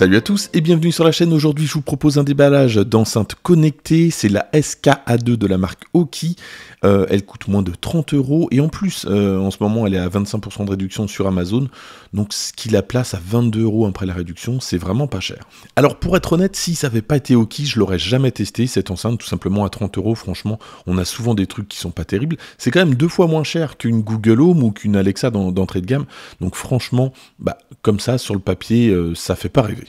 Salut à tous et bienvenue sur la chaîne. Aujourd'hui, je vous propose un déballage d'enceinte connectée. C'est la SKA2 de la marque Oki. Euh, elle coûte moins de 30 euros et en plus, euh, en ce moment, elle est à 25% de réduction sur Amazon. Donc, ce qui la place à 22 euros après la réduction, c'est vraiment pas cher. Alors, pour être honnête, si ça n'avait pas été Oki, je l'aurais jamais testé cette enceinte. Tout simplement à 30 euros, franchement, on a souvent des trucs qui sont pas terribles. C'est quand même deux fois moins cher qu'une Google Home ou qu'une Alexa d'entrée de gamme. Donc, franchement, bah, comme ça, sur le papier, euh, ça fait pas rêver.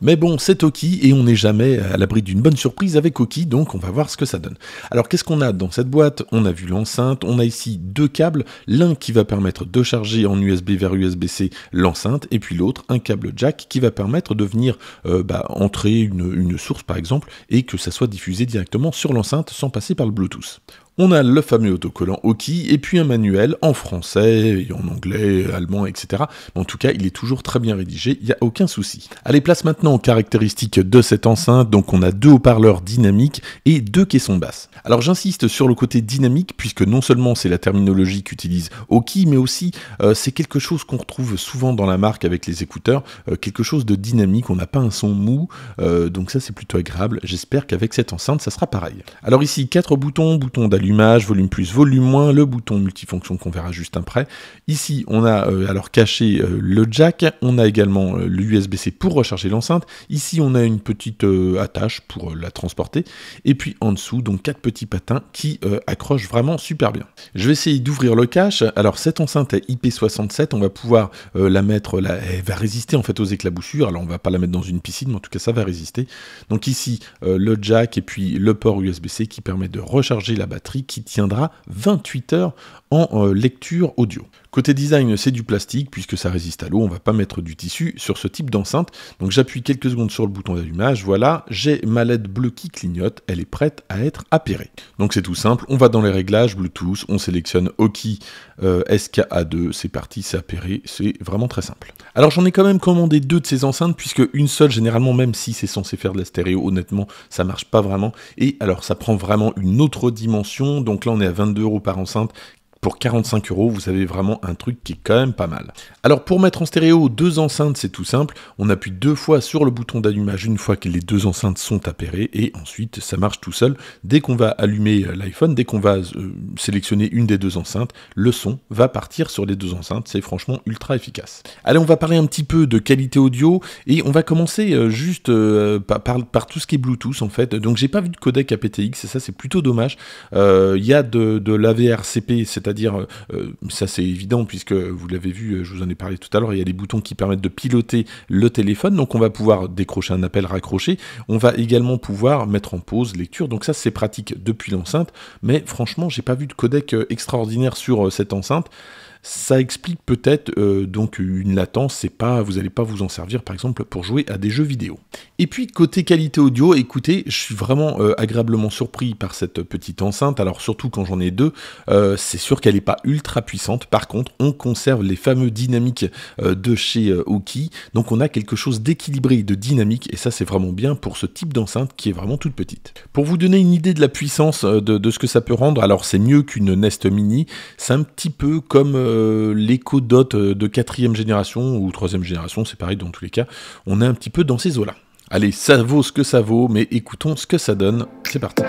Mais bon, c'est Oki et on n'est jamais à l'abri d'une bonne surprise avec Oki, donc on va voir ce que ça donne. Alors qu'est-ce qu'on a dans cette boîte On a vu l'enceinte, on a ici deux câbles, l'un qui va permettre de charger en USB vers USB-C l'enceinte, et puis l'autre un câble jack qui va permettre de venir euh, bah, entrer une, source par exemple et que ça soit diffusé directement sur l'enceinte sans passer par le Bluetooth. On a le fameux autocollant Oki et puis un manuel en français, en anglais, allemand, etc. En tout cas, il est toujours très bien rédigé, il n'y a aucun souci. Allez, place maintenant caractéristiques de cette enceinte. Donc on a deux haut-parleurs dynamiques et deux caissons basses. Alors j'insiste sur le côté dynamique puisque non seulement c'est la terminologie qu'utilise Oki, mais aussi euh, c'est quelque chose qu'on retrouve souvent dans la marque avec les écouteurs, euh, quelque chose de dynamique. On n'a pas un son mou, euh, donc ça c'est plutôt agréable. J'espère qu'avec cette enceinte ça sera pareil. Alors ici quatre boutons, bouton d'allumage, volume plus, volume moins, le bouton multifonction qu'on verra juste après. Ici on a alors caché le jack, on a également le usb c pour recharger l'enceinte Ici, on a une petite euh, attache pour euh, la transporter. Et puis en dessous, donc quatre petits patins qui euh, accrochent vraiment super bien. Je vais essayer d'ouvrir le cache. Alors cette enceinte est IP67. On va pouvoir la mettre. Là, elle va résister en fait aux éclaboussures. Alors on va pas la mettre dans une piscine, mais en tout cas ça va résister. Donc ici, le jack et puis le port USB-C qui permet de recharger la batterie qui tiendra 28 heures en euh, lecture audio. Côté design, c'est du plastique puisque ça résiste à l'eau, on va pas mettre du tissu sur ce type d'enceinte. Donc j'appuie quelques secondes sur le bouton d'allumage, voilà, j'ai ma LED bleue qui clignote, elle est prête à être appairée. Donc c'est tout simple, on va dans les réglages Bluetooth, on sélectionne OK euh, SKA2, c'est parti, c'est appairé, c'est vraiment très simple. Alors j'en ai quand même commandé deux de ces enceintes puisque une seule généralement même si c'est censé faire de la stéréo, honnêtement, ça marche pas vraiment et alors ça prend vraiment une autre dimension. Donc là on est à 22 euros par enceinte pour 45 euros, vous avez vraiment un truc qui est quand même pas mal. Alors pour mettre en stéréo deux enceintes, c'est tout simple. On appuie deux fois sur le bouton d'allumage une fois que les deux enceintes sont appairées et ensuite ça marche tout seul. Dès qu'on va allumer euh, l'iPhone, dès qu'on va euh, sélectionner une des deux enceintes, le son va partir sur les deux enceintes. C'est franchement ultra efficace. Allez, on va parler un petit peu de qualité audio et on va commencer euh, juste par, tout ce qui est Bluetooth en fait. Donc j'ai pas vu de codec aptX et ça c'est plutôt dommage. Il y a de, de l'AVRCP, c'est c'est-à-dire, euh, euh, ça c'est évident puisque vous l'avez vu, euh, je vous en ai parlé tout à l'heure, il y a des boutons qui permettent de piloter le téléphone, donc on va pouvoir décrocher un appel, raccrocher, on va également pouvoir mettre en pause lecture, donc ça c'est pratique depuis l'enceinte, mais franchement j'ai pas vu de codec extraordinaire sur cette enceinte. Ça explique peut-être euh, donc une latence, c'est pas, vous n'allez pas vous en servir par exemple pour jouer à des jeux vidéo. Et puis côté qualité audio, écoutez, je suis vraiment euh, agréablement surpris par cette petite enceinte. Alors surtout quand j'en ai deux, euh, c'est sûr qu'elle n'est pas ultra puissante. Par contre, on conserve les fameux dynamiques de chez Oki, donc on a quelque chose d'équilibré, de dynamique, et ça c'est vraiment bien pour ce type d'enceinte qui est vraiment toute petite. Pour vous donner une idée de la puissance de ce que ça peut rendre, alors c'est mieux qu'une Nest Mini, c'est un petit peu comme euh, l'écho d'hôte euh, de quatrième génération ou troisième génération, c'est pareil dans tous les cas, on est un petit peu dans ces eaux-là. Allez, ça vaut ce que ça vaut, mais écoutons ce que ça donne. C'est parti.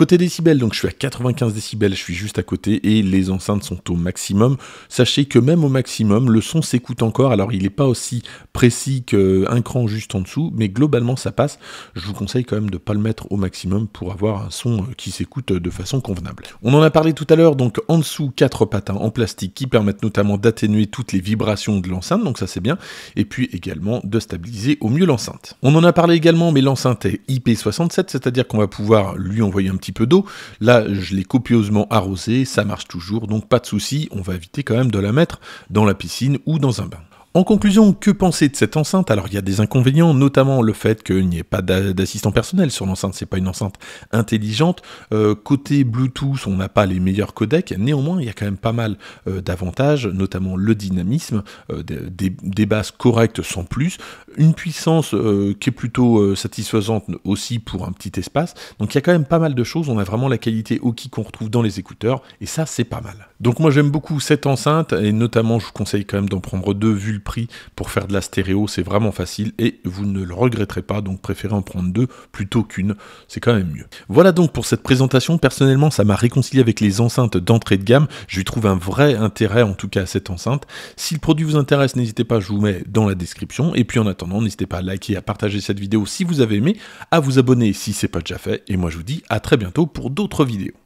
Côté décibels, donc je suis à 95 décibels, je suis juste à côté et les enceintes sont au maximum. Sachez que même au maximum, le son s'écoute encore. Alors il n'est pas aussi précis qu'un cran juste en dessous, mais globalement ça passe. Je vous conseille quand même de pas le mettre au maximum pour avoir un son qui s'écoute de façon convenable. On en a parlé tout à l'heure, donc en dessous, quatre patins en plastique qui permettent notamment d'atténuer toutes les vibrations de l'enceinte, donc ça c'est bien, et puis également de stabiliser au mieux l'enceinte. On en a parlé également, mais l'enceinte est IP67, c'est-à-dire qu'on va pouvoir lui envoyer un petit peu d'eau. Là, je l'ai copieusement arrosé, ça marche toujours, donc pas de souci, on va éviter quand même de la mettre dans la piscine ou dans un bain. En conclusion, que penser de cette enceinte Alors il y a des inconvénients, notamment le fait qu'il n'y ait pas d'assistant personnel sur l'enceinte, c'est pas une enceinte intelligente. Euh, côté Bluetooth, on n'a pas les meilleurs codecs, néanmoins il y a quand même pas mal euh, d'avantages, notamment le dynamisme, euh, des, des, basses correctes sans plus, une puissance qui est plutôt satisfaisante aussi pour un petit espace. Donc il y a quand même pas mal de choses, on a vraiment la qualité qui qu'on retrouve dans les écouteurs, et ça c'est pas mal. Donc moi j'aime beaucoup cette enceinte, et notamment je vous conseille quand même d'en prendre deux vues prix pour faire de la stéréo, c'est vraiment facile et vous ne le regretterez pas, donc préférez en prendre deux plutôt qu'une, c'est quand même mieux. Voilà donc pour cette présentation, personnellement ça m'a réconcilié avec les enceintes d'entrée de gamme, je lui trouve un vrai intérêt en tout cas à cette enceinte. Si le produit vous intéresse, n'hésitez pas, je vous mets dans la description, et puis en attendant, n'hésitez pas à liker, à partager cette vidéo si vous avez aimé, à vous abonner si c'est pas déjà fait, et moi je vous dis à très bientôt pour d'autres vidéos.